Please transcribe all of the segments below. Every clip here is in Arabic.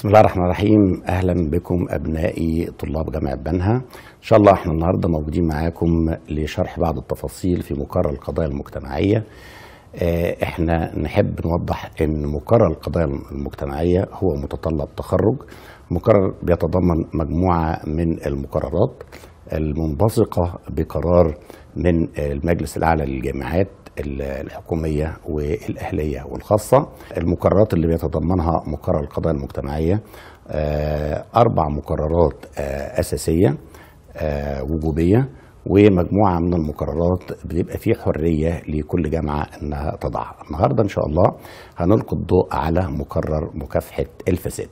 بسم الله الرحمن الرحيم اهلا بكم ابنائي طلاب جامعه بنها ان شاء الله احنا النهارده موجودين معاكم لشرح بعض التفاصيل في مقرر القضايا المجتمعيه آه، احنا نحب نوضح ان مقرر القضايا المجتمعيه هو متطلب تخرج مقرر بيتضمن مجموعه من المقررات المنبثقه بقرار من المجلس الاعلى للجامعات الحكوميه والاهليه والخاصه المقررات اللي بيتضمنها مقرر القضايا المجتمعيه آه، اربع مقررات آه، اساسيه آه، وجوبيه ومجموعه من المقررات بيبقى فيه حريه لكل جامعه انها تضعها. النهارده ان شاء الله هنلقي الضوء على مقرر مكافحه الفساد.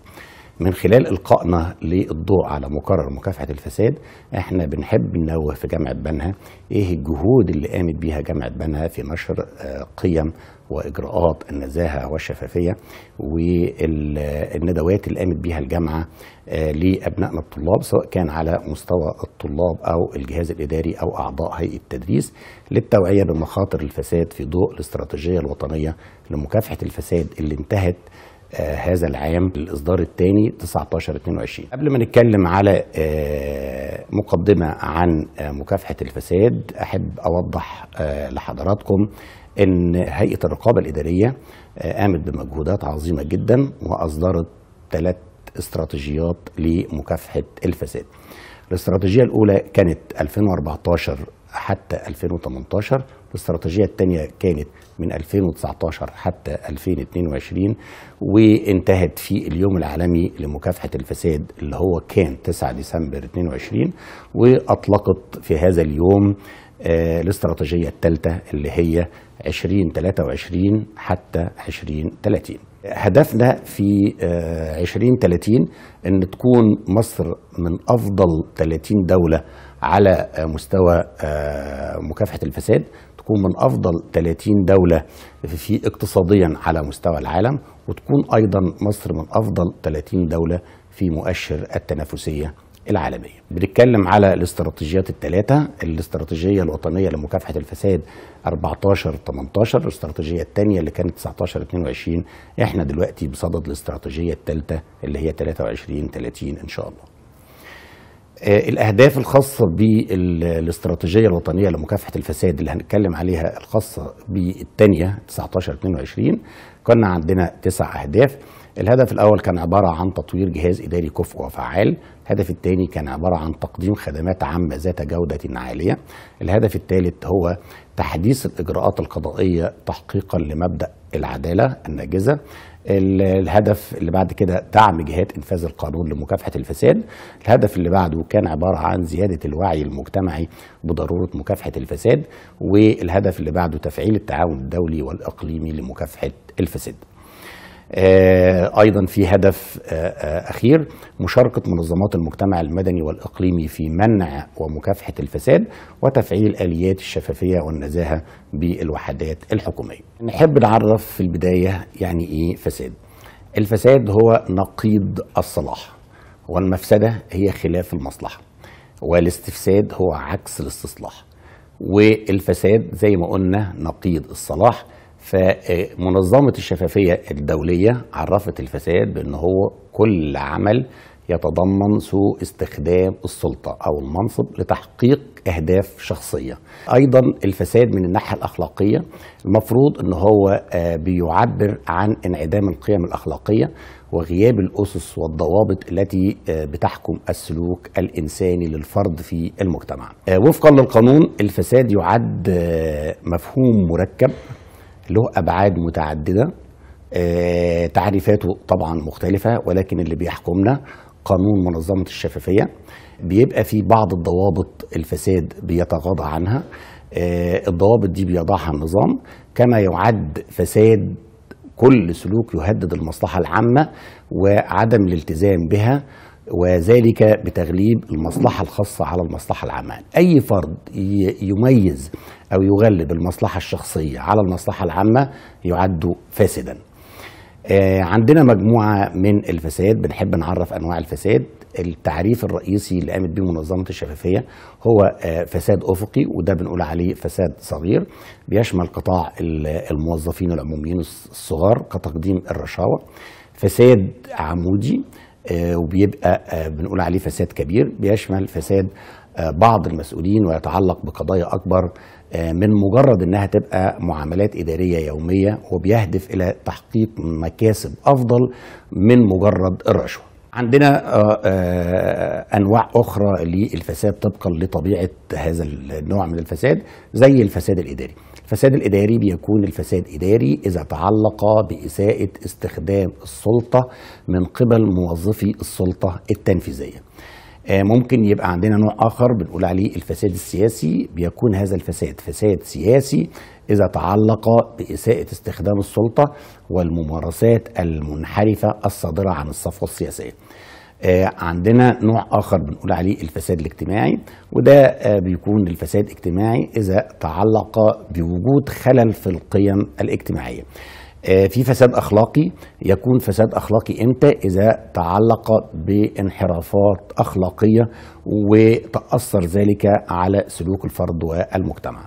من خلال القائنا للضوء على مقرر مكافحه الفساد احنا بنحب ننوه في جامعه بنها ايه الجهود اللي قامت بيها جامعه بنها في نشر آه، قيم واجراءات النزاهه والشفافيه والندوات اللي قامت بيها الجامعه آه، لابنائنا الطلاب سواء كان على مستوى الطلاب او الجهاز الاداري او اعضاء هيئه التدريس للتوعيه بمخاطر الفساد في ضوء الاستراتيجيه الوطنيه لمكافحه الفساد اللي انتهت آه، هذا العام الاصدار الثاني 19 22 قبل ما نتكلم على آه، مقدمه عن آه، مكافحه الفساد احب اوضح لحضراتكم ان هيئه الرقابه الاداريه قامت بمجهودات عظيمه جدا واصدرت ثلاث استراتيجيات لمكافحه الفساد الاستراتيجيه الاولى كانت 2014 حتى 2018 الاستراتيجيه الثانيه كانت من 2019 حتى 2022 وانتهت في اليوم العالمي لمكافحة الفساد اللي هو كان 9 ديسمبر 22 وأطلقت في هذا اليوم آه، الاستراتيجية الثالثة اللي هي 2023 حتى 2030 هدفنا في 2030 آه، أن تكون مصر من أفضل 30 دولة على مستوى آه، مكافحة الفساد تكون من افضل 30 دوله في اقتصاديا على مستوى العالم وتكون ايضا مصر من افضل 30 دوله في مؤشر التنافسيه العالمية بنتكلم على الاستراتيجيات الثلاثة الاستراتيجية الوطنية لمكافحة الفساد 14 18 الاستراتيجية الثانية اللي كانت 19 22 احنا دلوقتي بصدد الاستراتيجية الثالثة اللي هي 23 30 ان شاء الله آه، الأهداف الخاصة بالاستراتيجية الوطنية لمكافحة الفساد اللي هنتكلم عليها الخاصة بالتانية 19 22 كنا عندنا تسع أهداف الهدف الأول كان عبارة عن تطوير جهاز إداري كفء وفعال الهدف الثاني كان عبارة عن تقديم خدمات عامة ذات جودة عالية الهدف الثالث هو تحديث الإجراءات القضائية تحقيقا لمبدأ العدالة الناجزة الهدف اللي بعد كده دعم جهات انفاذ القانون لمكافحه الفساد الهدف اللي بعده كان عباره عن زياده الوعي المجتمعي بضروره مكافحه الفساد والهدف اللي بعده تفعيل التعاون الدولي والاقليمي لمكافحه الفساد آه، ايضا في هدف آه، آه، اخير مشاركه منظمات المجتمع المدني والاقليمي في منع ومكافحه الفساد وتفعيل اليات الشفافيه والنزاهه بالوحدات الحكوميه. نحب نعرف في البدايه يعني ايه فساد. الفساد هو نقيض الصلاح والمفسده هي خلاف المصلحه والاستفساد هو عكس الاستصلاح والفساد زي ما قلنا نقيض الصلاح فمنظمة الشفافية الدولية عرفت الفساد بأن هو كل عمل يتضمن سوء استخدام السلطة أو المنصب لتحقيق أهداف شخصية أيضا الفساد من الناحية الأخلاقية المفروض أن هو آه، بيعبر عن انعدام القيم الأخلاقية وغياب الأسس والضوابط التي آه، بتحكم السلوك الإنساني للفرد في المجتمع آه، وفقا للقانون الفساد يعد مفهوم مركب له ابعاد متعدده آه، تعريفاته طبعا مختلفه ولكن اللي بيحكمنا قانون منظمه الشفافيه بيبقى في بعض الضوابط الفساد بيتغاضى عنها آه، الضوابط دي بيضعها النظام كما يعد فساد كل سلوك يهدد المصلحه العامه وعدم الالتزام بها وذلك بتغليب المصلحة الخاصة على المصلحة العامة أي فرد يميز أو يغلب المصلحة الشخصية على المصلحة العامة يعد فاسدا آه، عندنا مجموعة من الفساد بنحب نعرف أنواع الفساد التعريف الرئيسي اللي قامت به منظمة الشفافية هو آه، فساد أفقي وده بنقول عليه فساد صغير بيشمل قطاع الموظفين العموميين الصغار كتقديم الرشاوة فساد عمودي آه، وبيبقى آه، بنقول عليه فساد كبير بيشمل فساد آه، بعض المسؤولين ويتعلق بقضايا اكبر من مجرد انها تبقى معاملات اداريه يوميه وبيهدف الى تحقيق مكاسب افضل من مجرد الرشوه. عندنا انواع اخرى للفساد طبقا لطبيعه هذا النوع من الفساد زي الفساد الاداري. الفساد الإداري بيكون الفساد إداري إذا تعلق بإساءة استخدام السلطة من قبل موظفي السلطة التنفيذية آه، ممكن يبقى عندنا نوع آخر بنقول عليه الفساد السياسي بيكون هذا الفساد فساد سياسي إذا تعلق بإساءة استخدام السلطة والممارسات المنحرفة الصادرة عن الصفوة السياسية آه، عندنا نوع آخر بنقول عليه الفساد الاجتماعي وده آه، بيكون الفساد اجتماعي إذا تعلق بوجود خلل في القيم الاجتماعية آه، في فساد اخلاقي يكون فساد اخلاقي امتى اذا تعلق بانحرافات اخلاقيه وتاثر ذلك على سلوك الفرد والمجتمع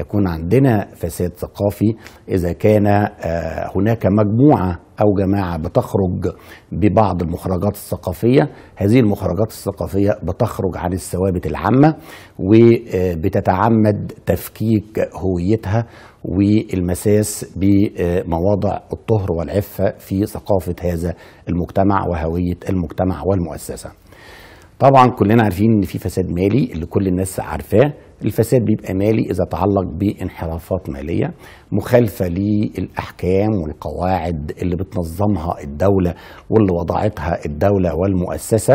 يكون عندنا فساد ثقافي إذا كان آه، هناك مجموعة أو جماعة بتخرج ببعض المخرجات الثقافية هذه المخرجات الثقافية بتخرج عن الثوابت العامة وبتتعمد تفكيك هويتها والمساس بمواضع الطهر والعفة في ثقافة هذا المجتمع وهوية المجتمع والمؤسسة طبعا كلنا عارفين ان في فساد مالي اللي كل الناس عارفاه الفساد بيبقى مالي إذا تعلق بانحرافات مالية مخالفة للأحكام والقواعد اللي بتنظمها الدولة واللي وضعتها الدولة والمؤسسة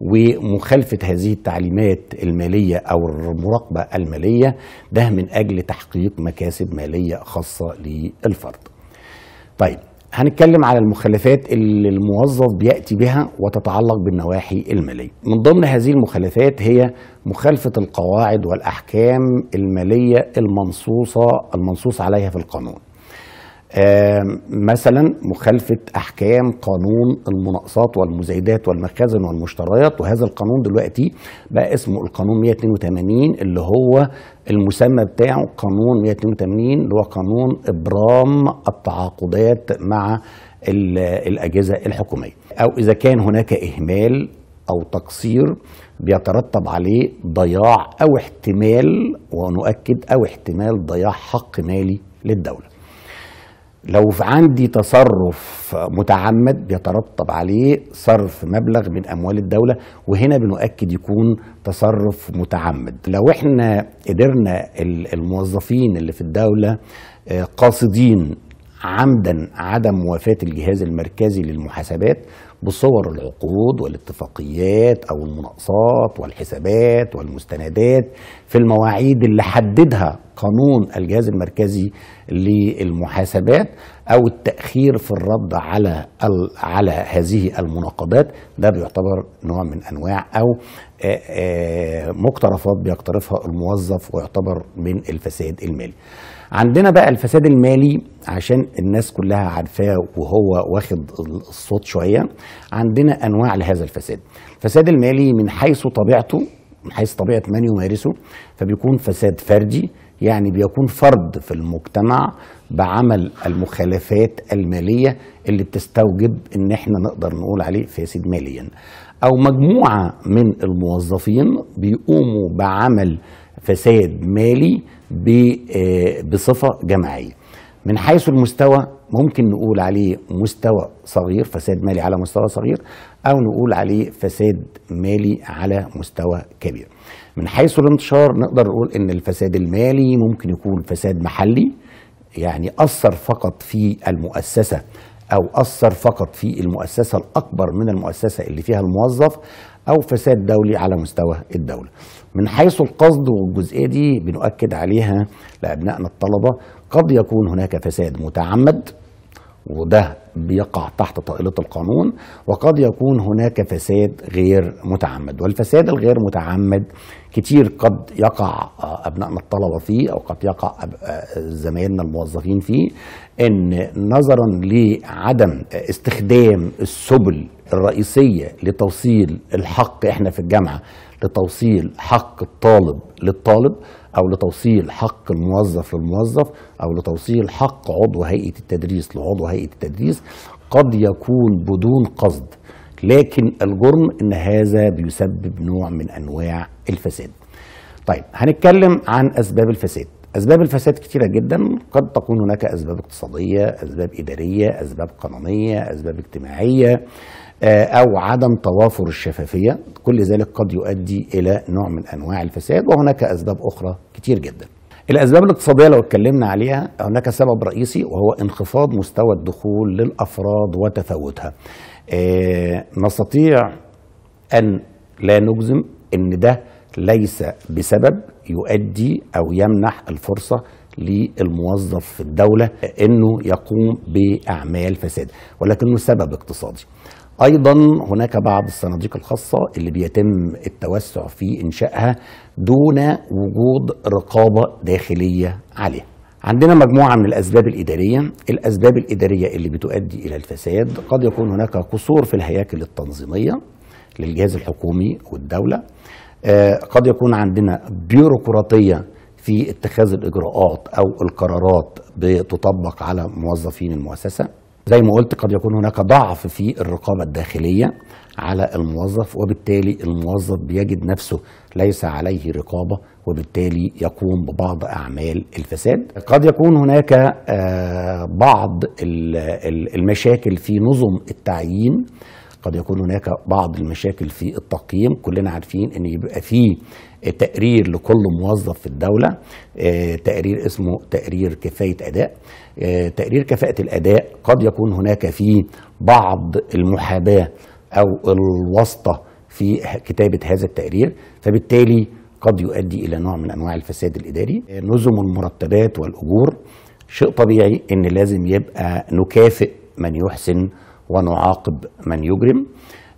ومخالفة هذه التعليمات المالية أو المراقبة المالية ده من أجل تحقيق مكاسب مالية خاصة للفرد طيب هنتكلم على المخالفات اللي الموظف بيأتي بها وتتعلق بالنواحي المالية من ضمن هذه المخالفات هي مخالفة القواعد والأحكام المالية المنصوصة المنصوص عليها في القانون آه، مثلا مخالفة أحكام قانون المناقصات والمزايدات والمخازن والمشتريات وهذا القانون دلوقتي بقى اسمه القانون 182 اللي هو المسمى بتاعه قانون 182 اللي هو قانون إبرام التعاقدات مع الأجهزة الحكومية أو إذا كان هناك إهمال أو تقصير بيترتب عليه ضياع او احتمال ونؤكد او احتمال ضياع حق مالي للدوله لو عندي تصرف متعمد بيترتب عليه صرف مبلغ من اموال الدوله وهنا بنؤكد يكون تصرف متعمد لو احنا قدرنا الموظفين اللي في الدوله آه، قاصدين عمدا عدم موافاه الجهاز المركزي للمحاسبات بصور العقود والاتفاقيات او المناقصات والحسابات والمستندات في المواعيد اللي حددها قانون الجهاز المركزي للمحاسبات او التاخير في الرد على على هذه المناقضات ده بيعتبر نوع من انواع او مقترفات بيقترفها الموظف ويعتبر من الفساد المالي عندنا بقى الفساد المالي عشان الناس كلها عارفاه وهو واخد الصوت شويه عندنا انواع لهذا الفساد الفساد المالي من حيث طبيعته من حيث طبيعه من يمارسه فبيكون فساد فردي يعني بيكون فرد في المجتمع بعمل المخالفات الماليه اللي بتستوجب ان احنا نقدر نقول عليه فاسد ماليا او مجموعه من الموظفين بيقوموا بعمل فساد مالي آه، بصفة جماعية من حيث المستوى ممكن نقول عليه مستوى صغير فساد مالي على مستوى صغير أو نقول عليه فساد مالي على مستوى كبير من حيث الانتشار نقدر نقول أن الفساد المالي ممكن يكون فساد محلي يعني أثر فقط في المؤسسة أو أثر فقط في المؤسسة الأكبر من المؤسسة اللي فيها الموظف أو فساد دولي على مستوى الدولة من حيث القصد والجزئيه دي بنؤكد عليها لابنائنا الطلبه قد يكون هناك فساد متعمد وده بيقع تحت طائلة القانون وقد يكون هناك فساد غير متعمد والفساد الغير متعمد كتير قد يقع آه، أبنائنا الطلبة فيه أو قد يقع آه، زمايلنا الموظفين فيه إن نظرا لعدم استخدام السبل الرئيسية لتوصيل الحق إحنا في الجامعة لتوصيل حق الطالب للطالب او لتوصيل حق الموظف للموظف او لتوصيل حق عضو هيئه التدريس لعضو هيئه التدريس قد يكون بدون قصد لكن الجرم ان هذا بيسبب نوع من انواع الفساد طيب هنتكلم عن اسباب الفساد اسباب الفساد كتيره جدا قد تكون هناك اسباب اقتصاديه اسباب اداريه اسباب قانونيه اسباب اجتماعيه آه، أو عدم توافر الشفافية كل ذلك قد يؤدي إلى نوع من أنواع الفساد وهناك أسباب أخرى كتير جدا الأسباب الاقتصادية لو اتكلمنا عليها هناك سبب رئيسي وهو انخفاض مستوى الدخول للأفراد وتفاوتها آه، نستطيع أن لا نجزم أن ده ليس بسبب يؤدي أو يمنح الفرصة للموظف في الدولة أنه يقوم بأعمال فساد ولكنه سبب اقتصادي ايضا هناك بعض الصناديق الخاصه اللي بيتم التوسع في انشائها دون وجود رقابه داخليه عليها عندنا مجموعة من الأسباب الإدارية الأسباب الإدارية اللي بتؤدي إلى الفساد قد يكون هناك قصور في الهياكل التنظيمية للجهاز الحكومي والدولة آه قد يكون عندنا بيروقراطية في اتخاذ الإجراءات أو القرارات بتطبق على موظفين المؤسسة زي ما قلت قد يكون هناك ضعف في الرقابة الداخلية على الموظف وبالتالي الموظف بيجد نفسه ليس عليه رقابة وبالتالي يقوم ببعض أعمال الفساد قد يكون هناك آه، بعض المشاكل في نظم التعيين قد يكون هناك بعض المشاكل في التقييم كلنا عارفين ان يبقى فيه تقرير لكل موظف في الدولة آه، تقرير اسمه تقرير كفاية أداء آه، تقرير كفاءة الأداء قد يكون هناك فيه بعض المحاباة أو الواسطة في كتابة هذا التقرير فبالتالي قد يؤدي إلى نوع من أنواع الفساد الإداري آه، نظم المرتبات والأجور شيء طبيعي ان لازم يبقى نكافئ من يحسن ونعاقب من يجرم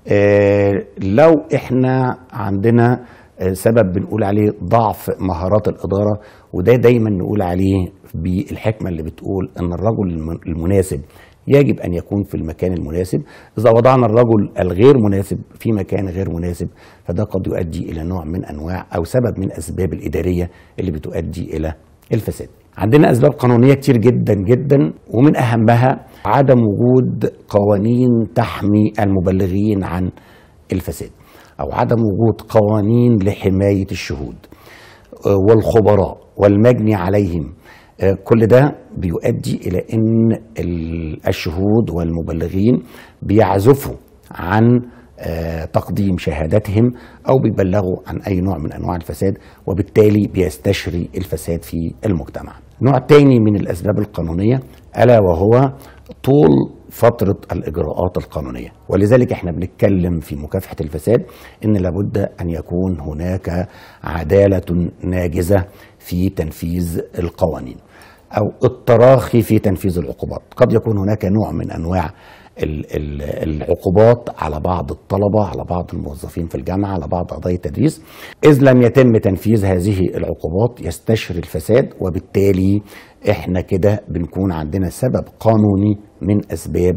آه، لو احنا عندنا آه، سبب بنقول عليه ضعف مهارات الإدارة وده دايما نقول عليه بالحكمة اللي بتقول أن الرجل المناسب يجب أن يكون في المكان المناسب إذا وضعنا الرجل الغير مناسب في مكان غير مناسب فده قد يؤدي إلى نوع من أنواع أو سبب من أسباب الإدارية اللي بتؤدي إلى الفساد عندنا أسباب قانونية كتير جدا جدا ومن أهمها عدم وجود قوانين تحمي المبلغين عن الفساد أو عدم وجود قوانين لحماية الشهود آه، والخبراء والمجني عليهم آه، كل ده بيؤدي إلى أن الشهود والمبلغين بيعزفوا عن آه، تقديم شهاداتهم او بيبلغوا عن اي نوع من انواع الفساد وبالتالي بيستشري الفساد في المجتمع نوع تاني من الأسباب القانونية ألا وهو طول فترة الإجراءات القانونية ولذلك احنا بنتكلم في مكافحة الفساد إن لابد أن يكون هناك عدالة ناجزة في تنفيذ القوانين أو التراخي في تنفيذ العقوبات قد يكون هناك نوع من أنواع العقوبات على بعض الطلبة على بعض الموظفين في الجامعة على بعض قضايا التدريس إذ لم يتم تنفيذ هذه العقوبات يستشري الفساد وبالتالي إحنا كده بنكون عندنا سبب قانوني من أسباب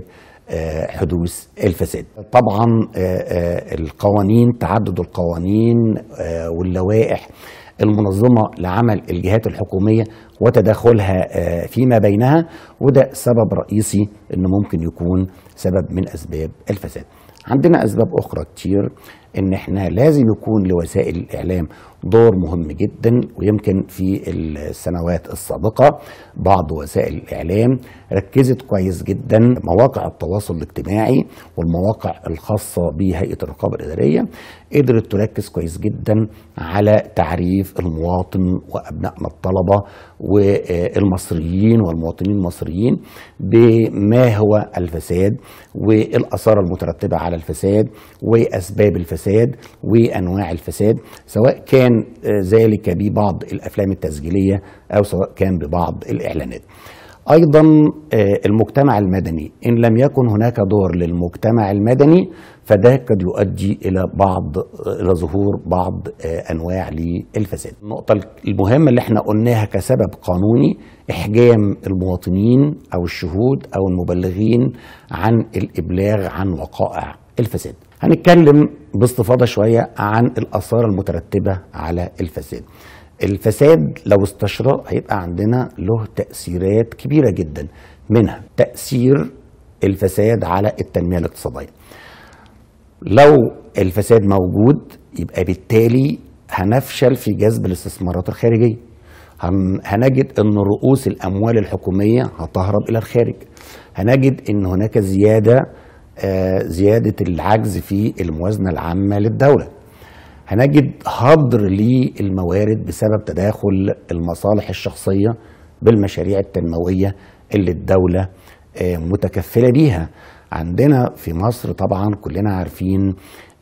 آه، حدوث الفساد طبعا آه، آه، القوانين تعدد القوانين واللوائح المنظمه لعمل الجهات الحكوميه وتداخلها آه، فيما بينها وده سبب رئيسي انه ممكن يكون سبب من اسباب الفساد. عندنا اسباب اخرى كتير ان احنا لازم يكون لوسائل الاعلام دور مهم جدا ويمكن في السنوات السابقه بعض وسائل الاعلام ركزت كويس جدا مواقع التواصل الاجتماعي والمواقع الخاصه بهيئه الرقابه الاداريه قدرت تركز كويس جدا على تعريف المواطن وابنائنا الطلبه والمصريين والمواطنين المصريين بما هو الفساد والاثار المترتبه على الفساد واسباب الفساد الفساد وانواع الفساد سواء كان آه، ذلك ببعض الافلام التسجيليه او سواء كان ببعض الاعلانات. ايضا آه، المجتمع المدني ان لم يكن هناك دور للمجتمع المدني فده قد يؤدي الى بعض آه، الى ظهور بعض انواع للفساد. النقطه المهمه اللي احنا قلناها كسبب قانوني احجام المواطنين او الشهود او المبلغين عن الابلاغ عن وقائع الفساد. هنتكلم باستفاضة شوية عن الآثار المترتبة على الفساد الفساد لو استشرى هيبقى عندنا له تأثيرات كبيرة جدا منها تأثير الفساد على التنمية الاقتصادية لو الفساد موجود يبقى بالتالي هنفشل في جذب الاستثمارات الخارجية هنجد أن رؤوس الأموال الحكومية هتهرب إلى الخارج هنجد أن هناك زيادة آه، زياده العجز في الموازنه العامه للدوله. هنجد هدر للموارد بسبب تداخل المصالح الشخصيه بالمشاريع التنمويه اللي الدوله آه، متكفله بيها. عندنا في مصر طبعا كلنا عارفين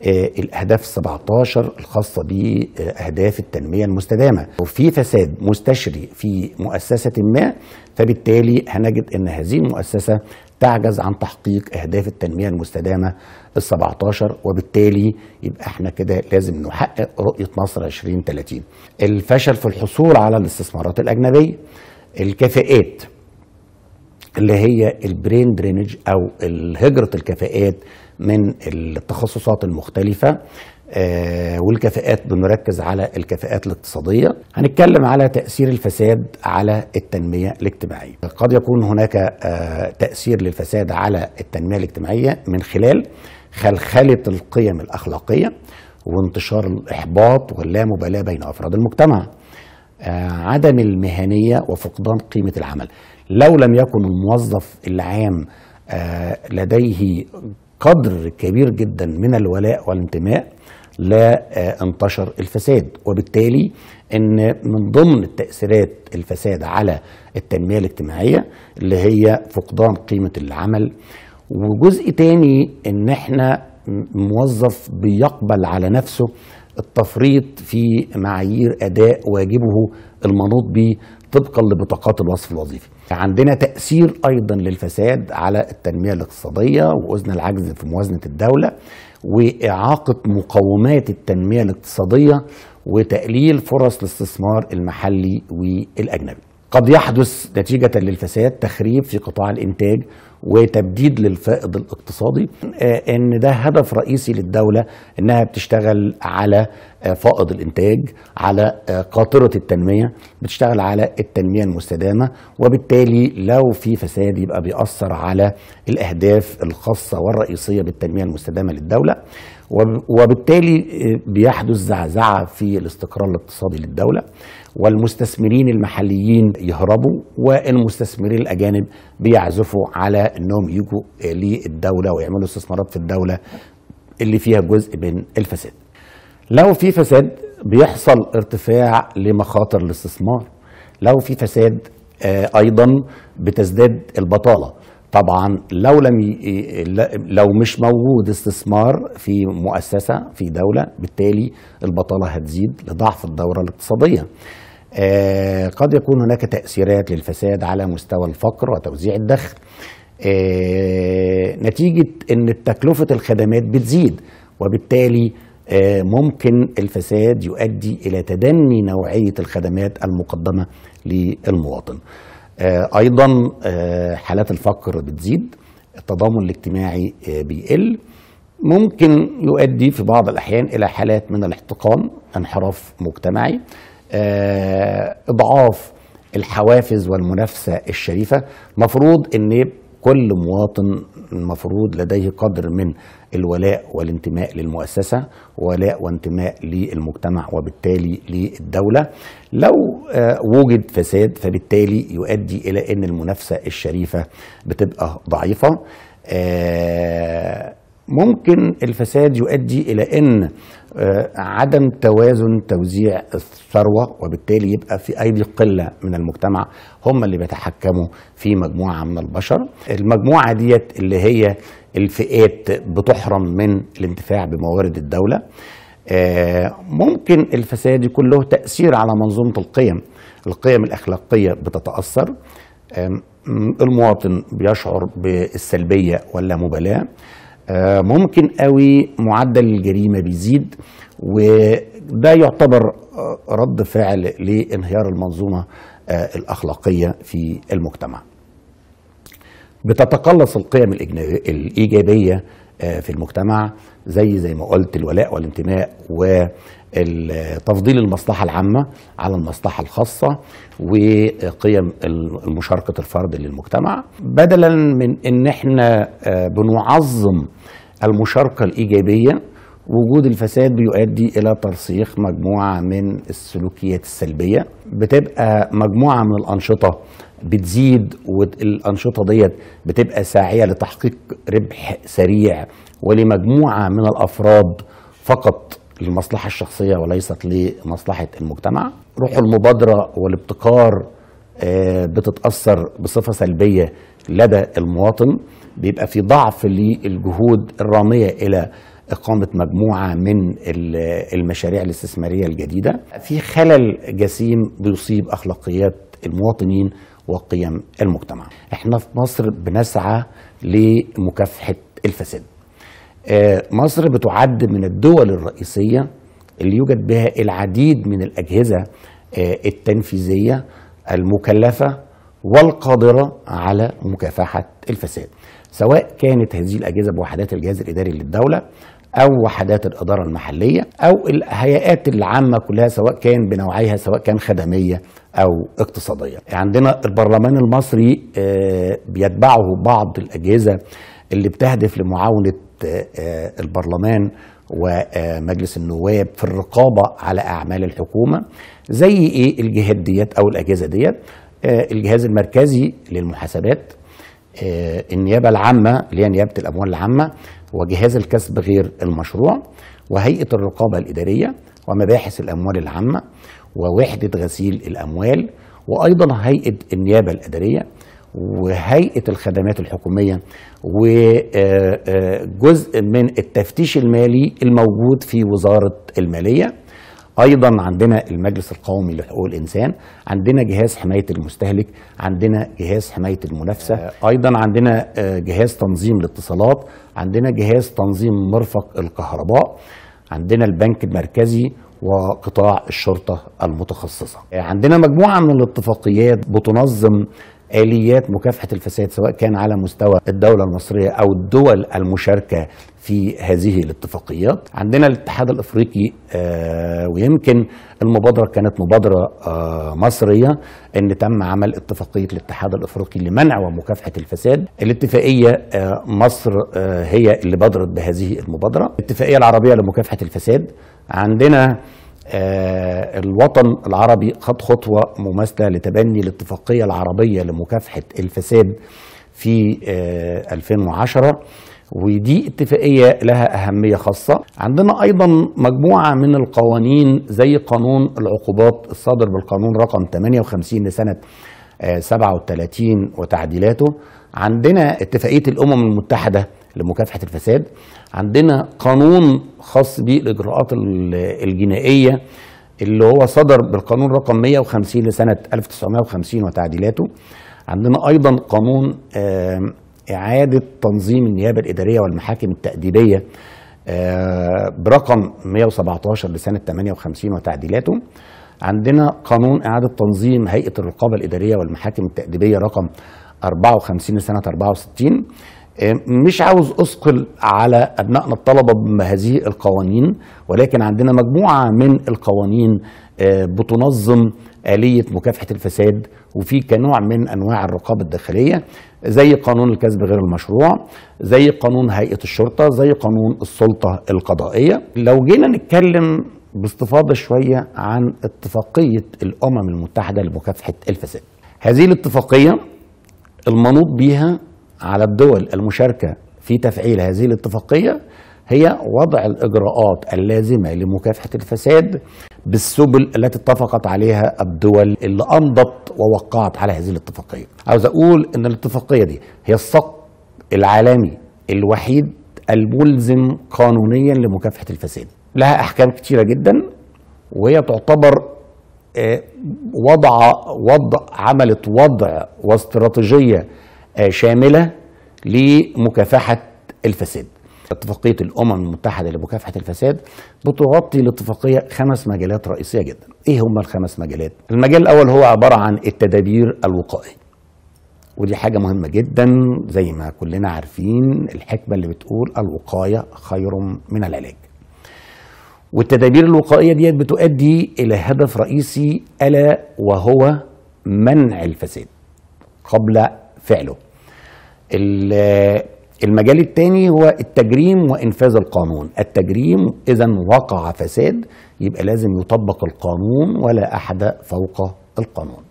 آه، الاهداف 17 الخاصه باهداف التنميه المستدامه وفي فساد مستشري في مؤسسه ما فبالتالي هنجد ان هذه المؤسسه تعجز عن تحقيق أهداف التنمية المستدامة ال 17 وبالتالي يبقى احنا كده لازم نحقق رؤية مصر 2030 الفشل في الحصول على الاستثمارات الأجنبية الكفاءات اللي هي البرين درينج أو هجرة الكفاءات من التخصصات المختلفة آه، والكفاءات بنركز على الكفاءات الاقتصادية هنتكلم على تأثير الفساد على التنمية الاجتماعية قد يكون هناك آه، تأثير للفساد على التنمية الاجتماعية من خلال خلخلة القيم الأخلاقية وانتشار الإحباط واللامبالاة بين أفراد المجتمع آه، عدم المهنية وفقدان قيمة العمل لو لم يكن الموظف العام لديه قدر كبير جدا من الولاء والانتماء لا آه، انتشر الفساد وبالتالي ان من ضمن تاثيرات الفساد على التنميه الاجتماعيه اللي هي فقدان قيمه العمل وجزء تاني ان احنا موظف بيقبل على نفسه التفريط في معايير اداء واجبه المنوط به طبقا لبطاقات الوصف الوظيفي. عندنا تاثير ايضا للفساد على التنميه الاقتصاديه واذن العجز في موازنه الدوله واعاقه مقومات التنميه الاقتصاديه وتقليل فرص الاستثمار المحلي والاجنبي. قد يحدث نتيجه للفساد تخريب في قطاع الانتاج وتبديد للفائض الاقتصادي آه، ان ده هدف رئيسي للدوله انها بتشتغل على آه، فائض الانتاج على آه، قاطره التنميه بتشتغل على التنميه المستدامه وبالتالي لو في فساد يبقى بيأثر على الاهداف الخاصه والرئيسيه بالتنميه المستدامه للدوله وبالتالي بيحدث زعزعه في الاستقرار الاقتصادي للدوله والمستثمرين المحليين يهربوا والمستثمرين الاجانب بيعزفوا على انهم يجوا للدوله ويعملوا استثمارات في الدوله اللي فيها جزء من الفساد. لو في فساد بيحصل ارتفاع لمخاطر الاستثمار. لو في فساد آه، ايضا بتزداد البطاله. طبعا لو لم ي... لو مش موجود استثمار في مؤسسه في دوله بالتالي البطاله هتزيد لضعف الدوره الاقتصاديه آه، قد يكون هناك تأثيرات للفساد على مستوى الفقر وتوزيع الدخل آه، نتيجة أن تكلفة الخدمات بتزيد وبالتالي آه، ممكن الفساد يؤدي إلى تدني نوعية الخدمات المقدمة للمواطن أيضا حالات الفقر بتزيد التضامن الاجتماعي بيقل ممكن يؤدي في بعض الأحيان إلى حالات من الاحتقان انحراف مجتمعي آه، اضعاف الحوافز والمنافسه الشريفه مفروض ان كل مواطن المفروض لديه قدر من الولاء والانتماء للمؤسسة ولاء وانتماء للمجتمع وبالتالي للدولة لو آه، وجد فساد فبالتالي يؤدي إلى أن المنافسة الشريفة بتبقى ضعيفة آه، ممكن الفساد يؤدي إلى أن آه، عدم توازن توزيع الثروه وبالتالي يبقى في ايدي قله من المجتمع هم اللي بيتحكموا في مجموعه من البشر المجموعه ديت اللي هي الفئات بتحرم من الانتفاع بموارد الدوله آه، ممكن الفساد يكون له تاثير على منظومه القيم القيم الاخلاقيه بتتاثر المواطن بيشعر بالسلبيه ولا مبالاه آه، ممكن قوي معدل الجريمه بيزيد وده يعتبر آه، رد فعل لانهيار المنظومه آه، الاخلاقيه في المجتمع. بتتقلص القيم الايجابيه في المجتمع زي زي ما قلت الولاء والانتماء وتفضيل المصلحة العامة على المصلحة الخاصة وقيم مشاركة الفرد للمجتمع بدلا من ان احنا آه، بنعظم المشاركة الإيجابية وجود الفساد بيؤدي الى ترسيخ مجموعه من السلوكيات السلبيه بتبقى مجموعه من الانشطه بتزيد والانشطه ديت بتبقى ساعيه لتحقيق ربح سريع ولمجموعه من الافراد فقط للمصلحه الشخصيه وليست لمصلحه المجتمع روح المبادره والابتكار آه، بتتاثر بصفه سلبيه لدى المواطن بيبقى في ضعف للجهود الراميه الى إقامة مجموعة من المشاريع الاستثمارية الجديدة في خلل جسيم بيصيب أخلاقيات المواطنين وقيم المجتمع احنا في مصر بنسعى لمكافحة الفساد آه، مصر بتعد من الدول الرئيسية اللي يوجد بها العديد من الأجهزة آه، التنفيذية المكلفة والقادرة على مكافحة الفساد سواء كانت هذه الأجهزة بوحدات الجهاز الإداري للدولة او وحدات الاداره المحليه او الهيئات العامه كلها سواء كان بنوعيها سواء كان خدميه او اقتصاديه يعني عندنا البرلمان المصري آه، بيتبعه بعض الاجهزه اللي بتهدف لمعاونه آه، آه، البرلمان ومجلس النواب في الرقابه على اعمال الحكومه زي ايه الجهات ديت او الاجهزه ديت الجهاز المركزي للمحاسبات النيابه العامه اللي هي نيابه الاموال العامه وجهاز الكسب غير المشروع وهيئه الرقابه الاداريه ومباحث الاموال العامه ووحدة غسيل الأموال وأيضا هيئة النيابة الإدارية وهيئة الخدمات الحكومية وجزء آه، آه، من التفتيش المالي الموجود في وزارة المالية ايضا عندنا المجلس القومي لحقوق الانسان عندنا جهاز حمايه المستهلك عندنا جهاز حمايه المنافسه آه. ايضا عندنا جهاز تنظيم الاتصالات عندنا جهاز تنظيم مرفق الكهرباء عندنا البنك المركزي وقطاع الشرطة المتخصصة آه، عندنا مجموعة من الاتفاقيات بتنظم آليات مكافحة الفساد سواء كان على مستوى الدولة المصرية أو الدول المشاركة في هذه الاتفاقيات عندنا الاتحاد الافريقي آه، ويمكن المبادره كانت مبادره آه، مصريه ان تم عمل اتفاقيه الاتحاد الافريقي لمنع ومكافحه الفساد الاتفاقيه مصر هي اللي بادرت بهذه المبادره الاتفاقيه العربيه لمكافحه الفساد عندنا آه، الوطن العربي خد خطوة مماثلة لتبني الاتفاقية العربية لمكافحة الفساد في 2010 آه، ودي اتفاقية لها أهمية خاصة عندنا أيضا مجموعة من القوانين زي قانون العقوبات الصادر بالقانون رقم 58 لسنة 37 آه، وتعديلاته عندنا اتفاقية الأمم المتحدة لمكافحه الفساد عندنا قانون خاص بالاجراءات الجنائيه اللي هو صدر بالقانون رقم 150 لسنه 1950 وتعديلاته عندنا ايضا قانون اعاده تنظيم النيابه الاداريه والمحاكم التاديبيه آه، برقم 117 لسنه 58 وتعديلاته عندنا قانون اعاده تنظيم هيئه الرقابه الاداريه والمحاكم التاديبيه رقم 54 لسنه 64 إيه، مش عاوز اثقل على ابنائنا الطلبه بهذه القوانين ولكن عندنا مجموعه من القوانين إيه، بتنظم اليه مكافحه الفساد وفي كنوع من انواع الرقابه الداخليه زي قانون الكسب غير المشروع زي قانون هيئه الشرطه زي قانون السلطه القضائيه لو جينا نتكلم باستفاضه شويه عن اتفاقيه الامم المتحده لمكافحه الفساد هذه الاتفاقيه المنوط بيها على الدول المشاركة في تفعيل هذه الاتفاقية هي وضع الإجراءات اللازمة لمكافحة الفساد بالسبل التي اتفقت عليها الدول اللي أمضت ووقعت على هذه الاتفاقية عاوز أقول أن الاتفاقية دي هي الصق العالمي الوحيد الملزم قانونيا لمكافحة الفساد لها أحكام كتيرة جدا وهي تعتبر آه، وضع وضع عملت وضع واستراتيجية آه، شامله لمكافحه الفساد. اتفاقيه الامم المتحده لمكافحه الفساد بتغطي الاتفاقيه خمس مجالات رئيسيه جدا. ايه هما الخمس مجالات؟ المجال الاول هو عباره عن التدابير الوقائيه. ودي حاجه مهمه جدا زي ما كلنا عارفين الحكمه اللي بتقول الوقايه خير من العلاج. والتدابير الوقائيه ديت بتؤدي الى هدف رئيسي الا وهو منع الفساد قبل فعله المجال الثاني هو التجريم وانفاذ القانون التجريم اذا وقع فساد يبقى لازم يطبق القانون ولا احد فوق القانون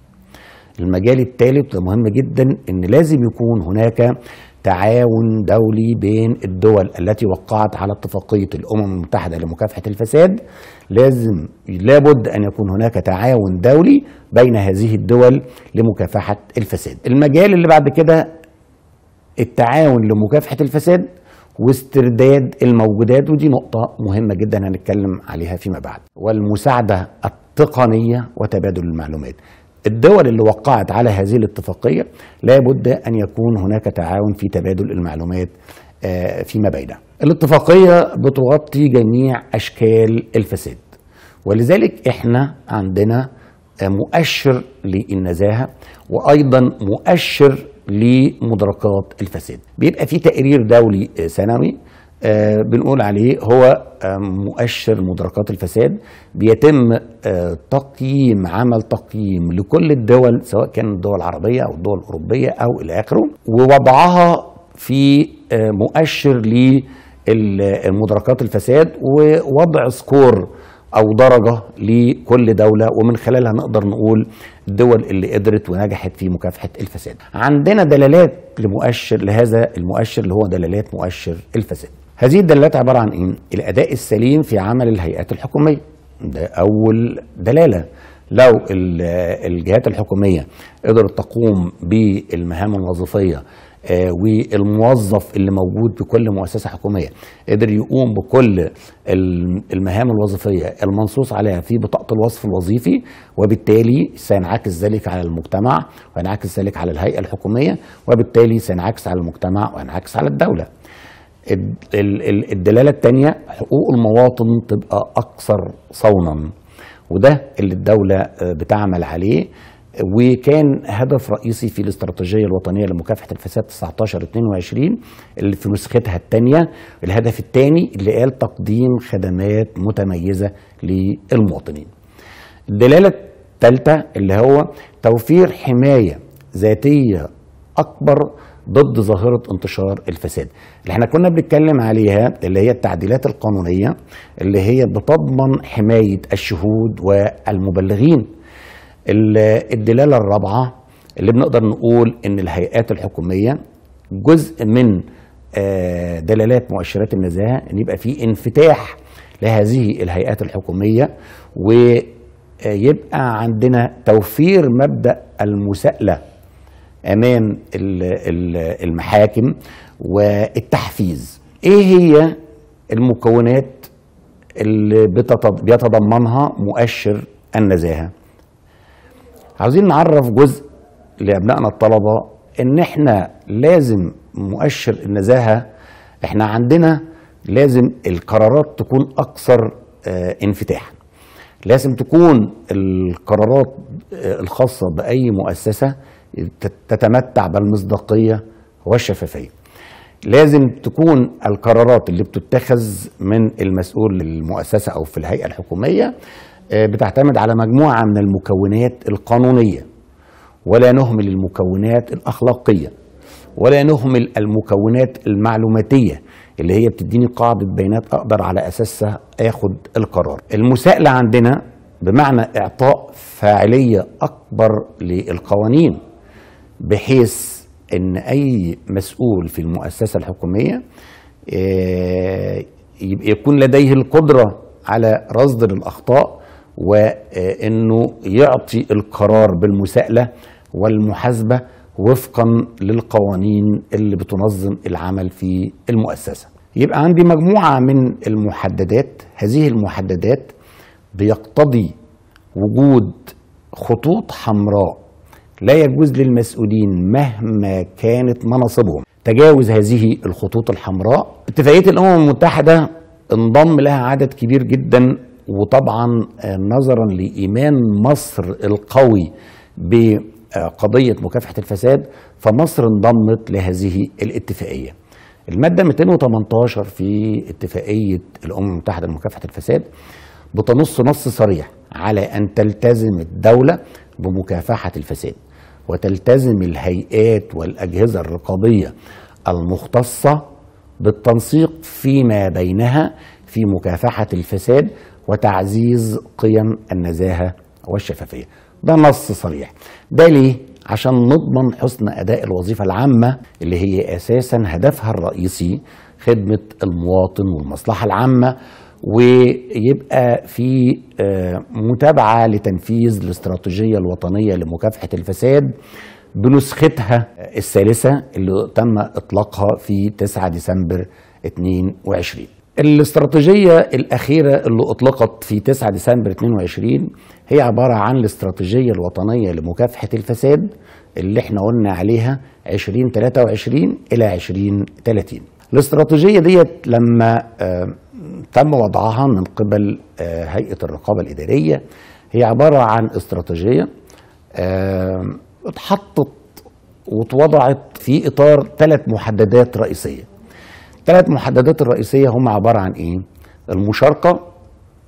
المجال الثالث مهم جدا ان لازم يكون هناك تعاون دولي بين الدول التي وقعت على اتفاقية الأمم المتحدة لمكافحة الفساد لازم لابد أن يكون هناك تعاون دولي بين هذه الدول لمكافحة الفساد المجال اللي بعد كده التعاون لمكافحه الفساد واسترداد الموجودات ودي نقطه مهمه جدا هنتكلم عليها فيما بعد والمساعده التقنيه وتبادل المعلومات الدول اللي وقعت على هذه الاتفاقيه لابد ان يكون هناك تعاون في تبادل المعلومات آه، فيما بينها الاتفاقيه بتغطي جميع اشكال الفساد ولذلك احنا عندنا آه، مؤشر للنزاهه وايضا مؤشر لمدركات الفساد بيبقى في تقرير دولي آه، سنوي آه، بنقول عليه هو آه، مؤشر مدركات الفساد بيتم تقييم عمل تقييم لكل الدول سواء كانت الدول العربية أو الدول الأوروبية أو إلى آخره ووضعها في مؤشر لمدركات الفساد ووضع سكور او درجه لكل دوله ومن خلالها نقدر نقول الدول اللي قدرت ونجحت في مكافحه الفساد. عندنا دلالات لمؤشر لهذا المؤشر اللي هو دلالات مؤشر الفساد. هذه الدلالات عباره عن ايه؟ الاداء السليم في عمل الهيئات الحكوميه. ده اول دلاله. لو الجهات الحكوميه قدرت تقوم بالمهام الوظيفيه آه والموظف اللي موجود بكل مؤسسه حكوميه قدر يقوم بكل المهام الوظيفيه المنصوص عليها في بطاقه الوصف الوظيفي وبالتالي سينعكس ذلك على المجتمع وينعكس ذلك على الهيئه الحكوميه وبالتالي سينعكس على المجتمع وينعكس على الدوله. الدلاله الثانيه حقوق المواطن تبقى اكثر صونا وده اللي الدوله آه، بتعمل عليه وكان هدف رئيسي في الاستراتيجيه الوطنيه لمكافحه الفساد 19 22 اللي في نسختها الثانيه الهدف الثاني اللي قال تقديم خدمات متميزه للمواطنين. الدلاله الثالثه اللي هو توفير حمايه ذاتيه اكبر ضد ظاهرة انتشار الفساد اللي احنا كنا بنتكلم عليها اللي هي التعديلات القانونية اللي هي بتضمن حماية الشهود والمبلغين الدلاله الرابعه اللي بنقدر نقول ان الهيئات الحكوميه جزء من آه، دلالات مؤشرات النزاهه ان يبقى في انفتاح لهذه الهيئات الحكوميه ويبقى آه، عندنا توفير مبدا المساءله امام المحاكم والتحفيز ايه هي المكونات اللي بيتضمنها مؤشر النزاهه عاوزين نعرف جزء لابنائنا الطلبه ان احنا لازم مؤشر النزاهه احنا عندنا لازم القرارات تكون اكثر آه، انفتاحا لازم تكون القرارات آه، الخاصه باي مؤسسه تتمتع بالمصداقيه والشفافيه لازم تكون القرارات اللي بتتخذ من المسؤول للمؤسسه او في الهيئه الحكوميه آه، بتعتمد على مجموعة من المكونات القانونية ولا نهمل المكونات الأخلاقية ولا نهمل المكونات المعلوماتية اللي هي بتديني قاعدة بيانات أقدر على أساسها أخد القرار المساءلة عندنا بمعنى إعطاء فاعلية أكبر للقوانين بحيث ان اي مسؤول في المؤسسه الحكوميه آه، يكون لديه القدره على رصد الاخطاء وانه يعطي القرار بالمساءله والمحاسبه وفقا للقوانين اللي بتنظم العمل في المؤسسه. يبقى عندي مجموعه من المحددات، هذه المحددات بيقتضي وجود خطوط حمراء لا يجوز للمسؤولين مهما كانت مناصبهم تجاوز هذه الخطوط الحمراء. اتفاقيه الامم المتحده انضم لها عدد كبير جدا وطبعا آه، نظرا لإيمان مصر القوي بقضية مكافحة الفساد فمصر انضمت لهذه الاتفاقية المادة 218 في اتفاقية الأمم المتحدة لمكافحة الفساد بتنص نص صريح على أن تلتزم الدولة بمكافحة الفساد وتلتزم الهيئات والأجهزة الرقابية المختصة بالتنسيق فيما بينها في مكافحة الفساد وتعزيز قيم النزاهة والشفافية ده نص صريح ده ليه؟ عشان نضمن حسن أداء الوظيفة العامة اللي هي أساسا هدفها الرئيسي خدمة المواطن والمصلحة العامة ويبقى في آه، متابعة لتنفيذ الاستراتيجية الوطنية لمكافحة الفساد بنسختها الثالثة اللي تم إطلاقها في 9 ديسمبر 22 الاستراتيجية الأخيرة اللي أطلقت في 9 ديسمبر 22 هي عبارة عن الاستراتيجية الوطنية لمكافحة الفساد اللي احنا قلنا عليها 2023 إلى 2030 الاستراتيجية ديت لما آه، تم وضعها من قبل آه، هيئة الرقابة الإدارية هي عبارة عن استراتيجية آه، اتحطت واتوضعت في إطار ثلاث محددات رئيسية الثلاث محددات الرئيسيه هم عباره عن ايه المشاركه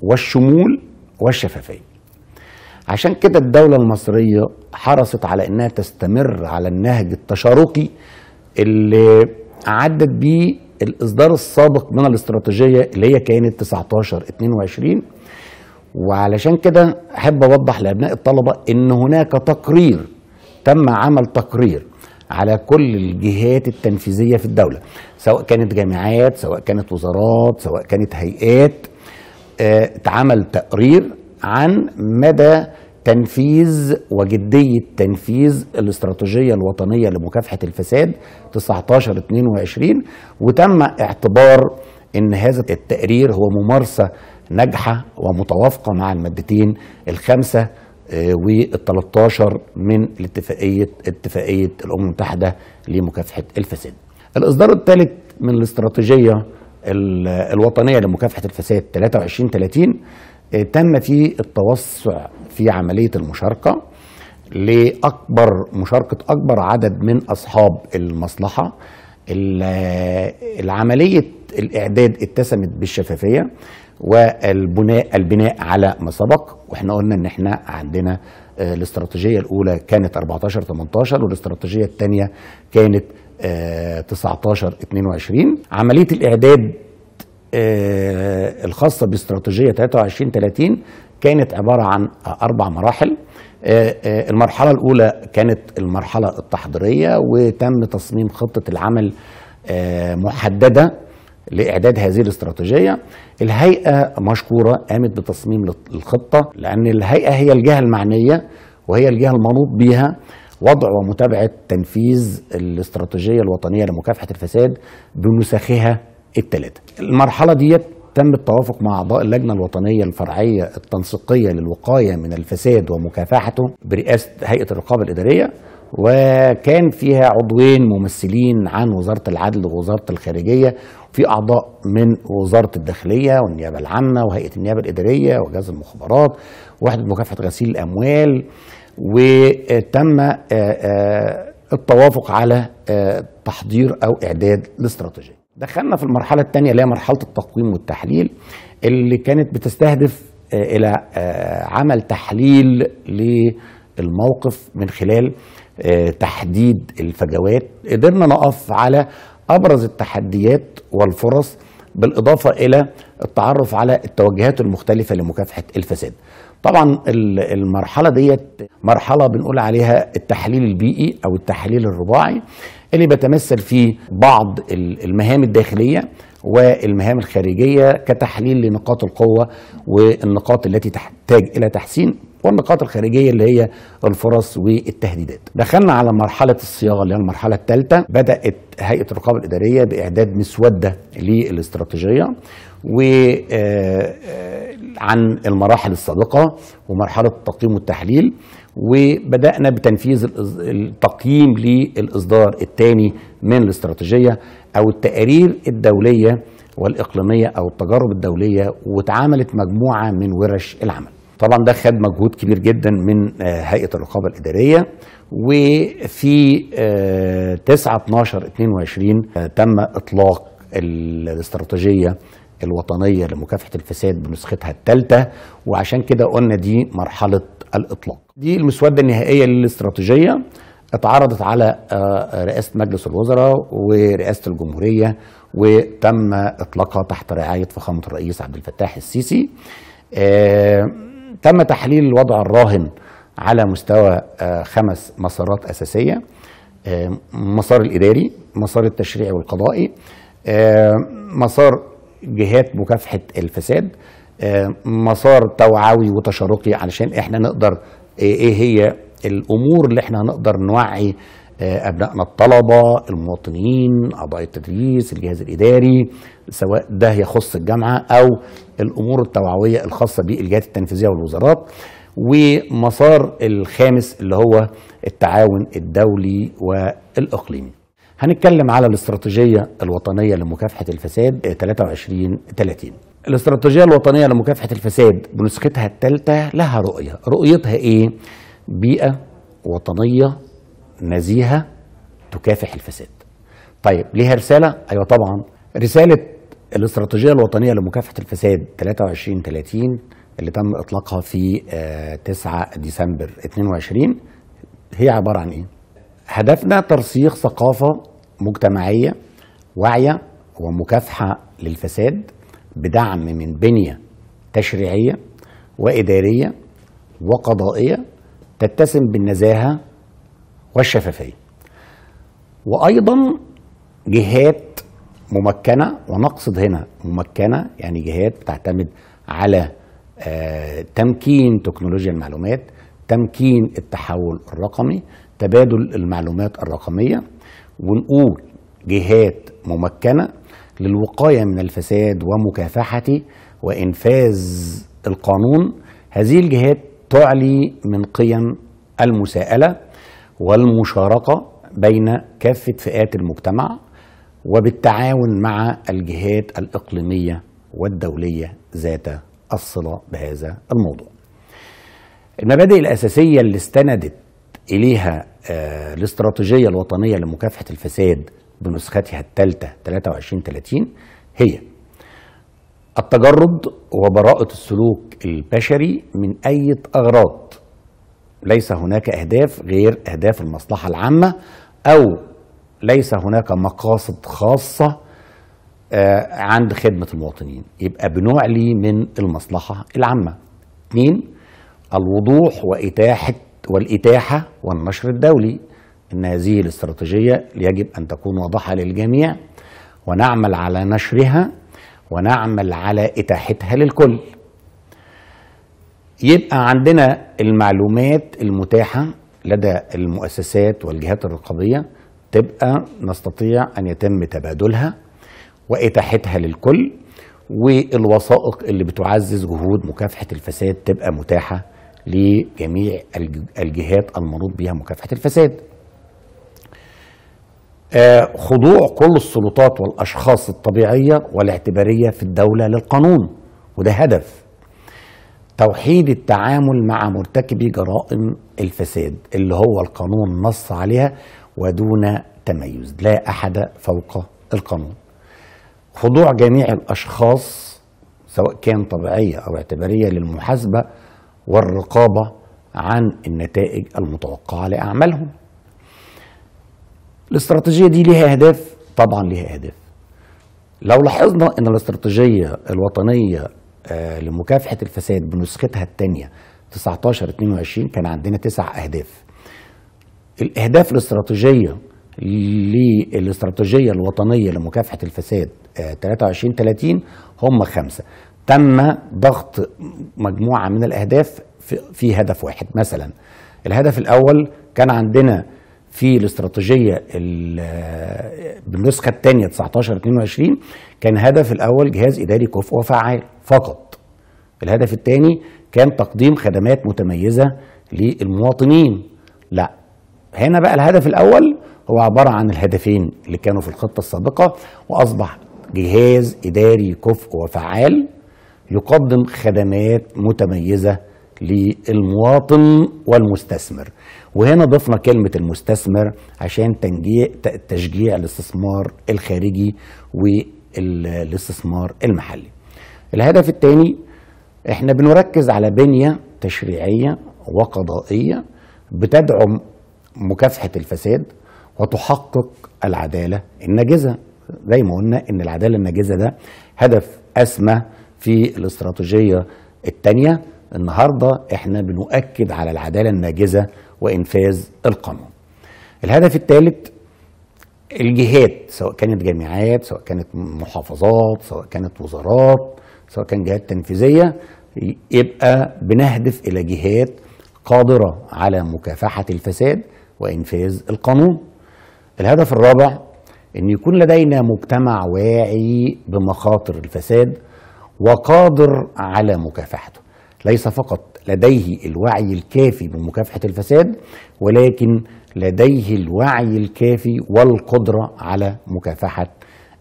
والشمول والشفافيه عشان كده الدولة المصرية حرصت على انها تستمر على النهج التشاركي اللي عدت بيه الاصدار السابق من الاستراتيجية اللي هي كانت 19 22 وعلشان كده احب اوضح لابناء الطلبة ان هناك تقرير تم عمل تقرير على كل الجهات التنفيذية في الدولة سواء كانت جامعات سواء كانت وزارات سواء كانت هيئات آه، اتعمل تقرير عن مدى تنفيذ وجدية تنفيذ الاستراتيجية الوطنية لمكافحة الفساد 19-22 وتم اعتبار ان هذا التقرير هو ممارسة ناجحة ومتوافقة مع المادتين الخمسة آه، وال 13 من الاتفاقيه اتفاقيه الامم المتحده لمكافحه الفساد. الاصدار الثالث من الاستراتيجيه الوطنيه لمكافحه الفساد 23 30 آه، تم فيه التوسع في عمليه المشاركه لاكبر مشاركه اكبر عدد من اصحاب المصلحه آه، العمليه الاعداد اتسمت بالشفافيه والبناء البناء على ما سبق واحنا قلنا ان احنا عندنا آه، الاستراتيجيه الاولى كانت 14 18 والاستراتيجيه الثانيه كانت 19 آه، 22 عمليه الاعداد آه، الخاصه باستراتيجيه 23 30 كانت عباره عن اربع مراحل المرحله الاولى كانت المرحله التحضيريه وتم تصميم خطه العمل محدده لإعداد هذه الاستراتيجية الهيئة مشكورة قامت بتصميم الخطة لأن الهيئة هي الجهة المعنية وهي الجهة المنوط بها وضع ومتابعة تنفيذ الاستراتيجية الوطنية لمكافحة الفساد بنسخها الثلاثة المرحلة ديت تم التوافق مع أعضاء اللجنة الوطنية الفرعية التنسيقية للوقاية من الفساد ومكافحته برئاسة هيئة الرقابة الإدارية وكان فيها عضوين ممثلين عن وزارة العدل ووزارة الخارجية في أعضاء من وزارة الداخلية والنيابة العامة وهيئة النيابة الإدارية وجهاز المخابرات وحدة مكافحة غسيل الأموال وتم آه، آه، التوافق على آه، تحضير أو إعداد الاستراتيجية دخلنا في المرحلة الثانية اللي هي مرحلة التقويم والتحليل اللي كانت بتستهدف إلى عمل تحليل للموقف من خلال آه، تحديد الفجوات قدرنا نقف على ابرز التحديات والفرص بالاضافه الى التعرف على التوجهات المختلفه لمكافحه الفساد. طبعا المرحله ديت مرحله بنقول عليها التحليل البيئي او التحليل الرباعي اللي بتمثل في بعض المهام الداخليه والمهام الخارجية كتحليل لنقاط القوة والنقاط التي تحتاج إلى تحسين والنقاط الخارجيه اللي هي الفرص والتهديدات. دخلنا على مرحله الصياغه اللي هي المرحله الثالثه، بدات هيئه الرقابه الاداريه باعداد مسوده للاستراتيجيه وعن آه، آه، المراحل السابقة ومرحلة التقييم والتحليل وبدأنا بتنفيذ التقييم للإصدار الثاني من الاستراتيجية أو التقارير الدولية والإقليمية أو التجارب الدولية واتعملت مجموعة من ورش العمل طبعا ده خد مجهود كبير جدا من آه، هيئه الرقابه الاداريه وفي 9 12 22 تم اطلاق الاستراتيجيه الوطنية لمكافحة الفساد بنسختها الثالثة وعشان كده قلنا دي مرحلة الإطلاق دي المسودة النهائية للاستراتيجية اتعرضت على آه، رئاسة مجلس الوزراء ورئاسة الجمهورية وتم إطلاقها تحت رعاية فخامة الرئيس عبد الفتاح السيسي آه، تم تحليل الوضع الراهن على مستوى آه، خمس مسارات أساسية مسار الإداري مسار التشريعي والقضائي مسار جهات مكافحه الفساد آه، مسار توعوي وتشاركي علشان احنا نقدر آه، ايه هي الامور اللي احنا هنقدر نوعي آه، ابنائنا الطلبه المواطنين اعضاء التدريس الجهاز الاداري سواء ده يخص الجامعه او الامور التوعويه الخاصه بالجهات التنفيذيه والوزارات ومسار الخامس اللي هو التعاون الدولي والاقليمي هنتكلم على الاستراتيجية الوطنية لمكافحة الفساد 23 آه، 30 الاستراتيجية الوطنية لمكافحة الفساد بنسختها الثالثة لها رؤية رؤيتها ايه؟ بيئة وطنية نزيهة تكافح الفساد طيب ليها رسالة؟ ايوه طبعا رسالة الاستراتيجية الوطنية لمكافحة الفساد 23 30 اللي تم اطلاقها في 9 آه، ديسمبر 22 هي عبارة عن ايه؟ هدفنا ترسيخ ثقافة مجتمعية واعية ومكافحة للفساد بدعم من بنية تشريعية وإدارية وقضائية تتسم بالنزاهة والشفافية وأيضا جهات ممكنة ونقصد هنا ممكنة يعني جهات بتعتمد على آه، تمكين تكنولوجيا المعلومات تمكين التحول الرقمي تبادل المعلومات الرقمية ونقول جهات ممكنة للوقاية من الفساد ومكافحة وإنفاذ القانون هذه الجهات تعلي من قيم المساءلة والمشاركة بين كافة فئات المجتمع وبالتعاون مع الجهات الإقليمية والدولية ذات الصلة بهذا الموضوع المبادئ الأساسية اللي استندت إليها آه، الاستراتيجية الوطنية لمكافحة الفساد بنسختها الثالثة 23-30 هي التجرد وبراءة السلوك البشري من أي أغراض ليس هناك أهداف غير أهداف المصلحة العامة أو ليس هناك مقاصد خاصة آه، عند خدمة المواطنين يبقى بنوع لي من المصلحة العامة اثنين الوضوح وإتاحة والإتاحة والنشر الدولي إن هذه الاستراتيجية يجب أن تكون واضحة للجميع ونعمل على نشرها ونعمل على إتاحتها للكل يبقى عندنا المعلومات المتاحة لدى المؤسسات والجهات الرقابية تبقى نستطيع أن يتم تبادلها وإتاحتها للكل والوثائق اللي بتعزز جهود مكافحة الفساد تبقى متاحة لجميع الجهات المنوط بها مكافحة الفساد آه، خضوع كل السلطات والأشخاص الطبيعية والاعتبارية في الدولة للقانون وده هدف توحيد التعامل مع مرتكبي جرائم الفساد اللي هو القانون نص عليها ودون تميز لا أحد فوق القانون خضوع جميع الأشخاص سواء كان طبيعية أو اعتبارية للمحاسبة والرقابه عن النتائج المتوقعه لاعمالهم. الاستراتيجيه دي ليها اهداف؟ طبعا ليها اهداف. لو لاحظنا ان الاستراتيجيه الوطنيه آه، لمكافحه الفساد بنسختها الثانيه 19 22 كان عندنا تسع اهداف. الاهداف الاستراتيجيه للاستراتيجيه الوطنيه لمكافحه الفساد 23 آه، 30 هم خمسه تم ضغط مجموعه من الاهداف في هدف واحد مثلا الهدف الاول كان عندنا في الاستراتيجيه بالنسخه الثانيه 19 22 كان هدف الاول جهاز اداري كفء وفعال فقط الهدف الثاني كان تقديم خدمات متميزه للمواطنين لا هنا بقى الهدف الاول هو عباره عن الهدفين اللي كانوا في الخطه السابقه واصبح جهاز اداري كفء وفعال يقدم خدمات متميزة للمواطن والمستثمر وهنا ضفنا كلمة المستثمر عشان تشجيع الاستثمار الخارجي والاستثمار المحلي الهدف الثاني احنا بنركز على بنية تشريعية وقضائية بتدعم مكافحة الفساد وتحقق العدالة الناجزة زي ما قلنا ان العدالة الناجزة ده هدف أسمى في الاستراتيجية الثانية النهاردة احنا بنؤكد على العدالة الناجزة وإنفاذ القانون الهدف الثالث الجهات سواء كانت جامعات سواء كانت محافظات سواء كانت وزارات سواء كان جهات تنفيذية يبقى بنهدف إلى جهات قادرة على مكافحة الفساد وإنفاذ القانون الهدف الرابع أن يكون لدينا مجتمع واعي بمخاطر الفساد وقادر على مكافحته ليس فقط لديه الوعي الكافي بمكافحة الفساد ولكن لديه الوعي الكافي والقدرة على مكافحة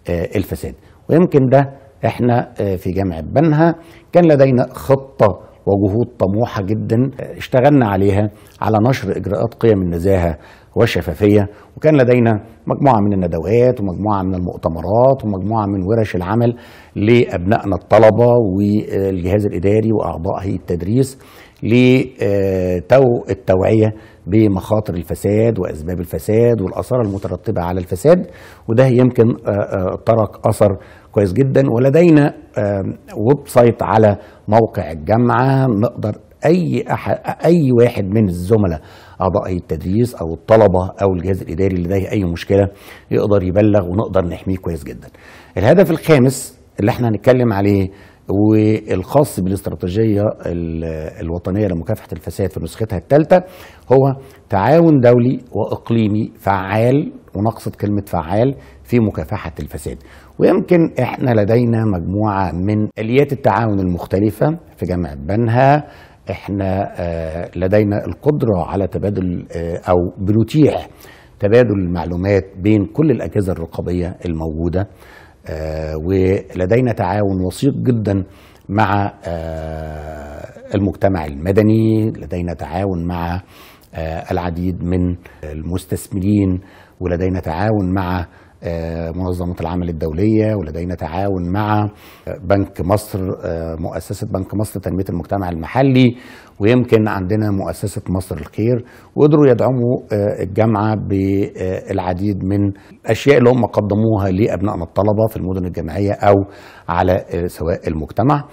آه، الفساد ويمكن ده احنا آه، في جامعة بنها كان لدينا خطة وجهود طموحة جدا آه، اشتغلنا عليها على نشر إجراءات قيم النزاهة والشفافيه وكان لدينا مجموعه من الندوات ومجموعه من المؤتمرات ومجموعه من ورش العمل لابنائنا الطلبه والجهاز الاداري واعضاء هيئه التدريس لتو التوعيه بمخاطر الفساد واسباب الفساد والاثار المترتبه على الفساد وده يمكن آه، آه، ترك اثر كويس جدا ولدينا ويب سايت على موقع الجامعه نقدر اي أحد اي واحد من الزملاء اعضاء هيئه التدريس او الطلبه او الجهاز الاداري اللي لديه اي مشكله يقدر يبلغ ونقدر نحميه كويس جدا. الهدف الخامس اللي احنا هنتكلم عليه والخاص بالاستراتيجيه الوطنيه لمكافحه الفساد في نسختها الثالثه هو تعاون دولي واقليمي فعال ونقصد كلمه فعال في مكافحه الفساد ويمكن احنا لدينا مجموعه من اليات التعاون المختلفه في جامعه بنها احنا آه، لدينا القدرة على تبادل آه، او بنتيح تبادل المعلومات بين كل الأجهزة الرقابية الموجودة آه، ولدينا تعاون وثيق جدا مع المجتمع المدني لدينا تعاون مع العديد من المستثمرين ولدينا تعاون مع آه، منظمه العمل الدوليه ولدينا تعاون مع بنك مصر آه، مؤسسه بنك مصر لتنميه المجتمع المحلي ويمكن عندنا مؤسسه مصر الخير وقدروا يدعموا آه، الجامعه بالعديد من الاشياء اللي هم قدموها لابنائنا الطلبه في المدن الجامعيه او على سواء المجتمع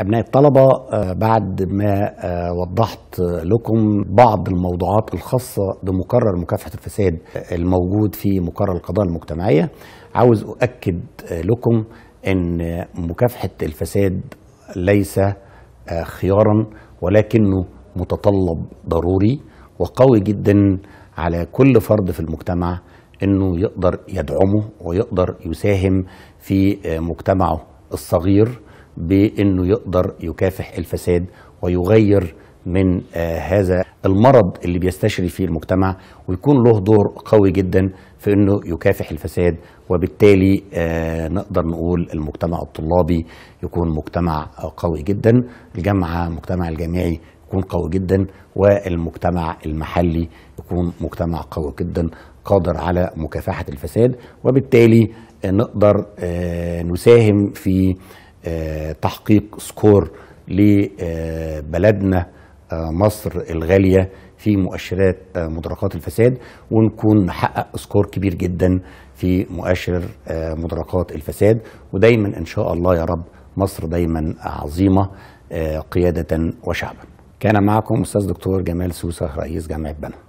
أبناء الطلبة آه، بعد ما آه، وضحت لكم بعض الموضوعات الخاصة بمقرر مكافحة الفساد الموجود في مقرر القضاء المجتمعية عاوز أؤكد آه، لكم أن مكافحة الفساد ليس خيارا ولكنه متطلب ضروري وقوي جدا على كل فرد في المجتمع أنه يقدر يدعمه ويقدر يساهم في مجتمعه الصغير بانه يقدر يكافح الفساد ويغير من آه هذا المرض اللي بيستشري فيه المجتمع ويكون له دور قوي جدا في انه يكافح الفساد وبالتالي آه نقدر نقول المجتمع الطلابي يكون مجتمع قوي جدا الجامعه مجتمع الجامعي يكون قوي جدا والمجتمع المحلي يكون مجتمع قوي جدا قادر على مكافحه الفساد وبالتالي آه نقدر آه، نساهم في تحقيق سكور لبلدنا آه، مصر الغالية في مؤشرات آه، مدركات الفساد ونكون نحقق سكور كبير جدا في مؤشر آه، مدركات الفساد ودايما إن شاء الله يا رب مصر دايما عظيمة قيادة وشعبا كان معكم أستاذ دكتور جمال سوسة رئيس جامعة بنها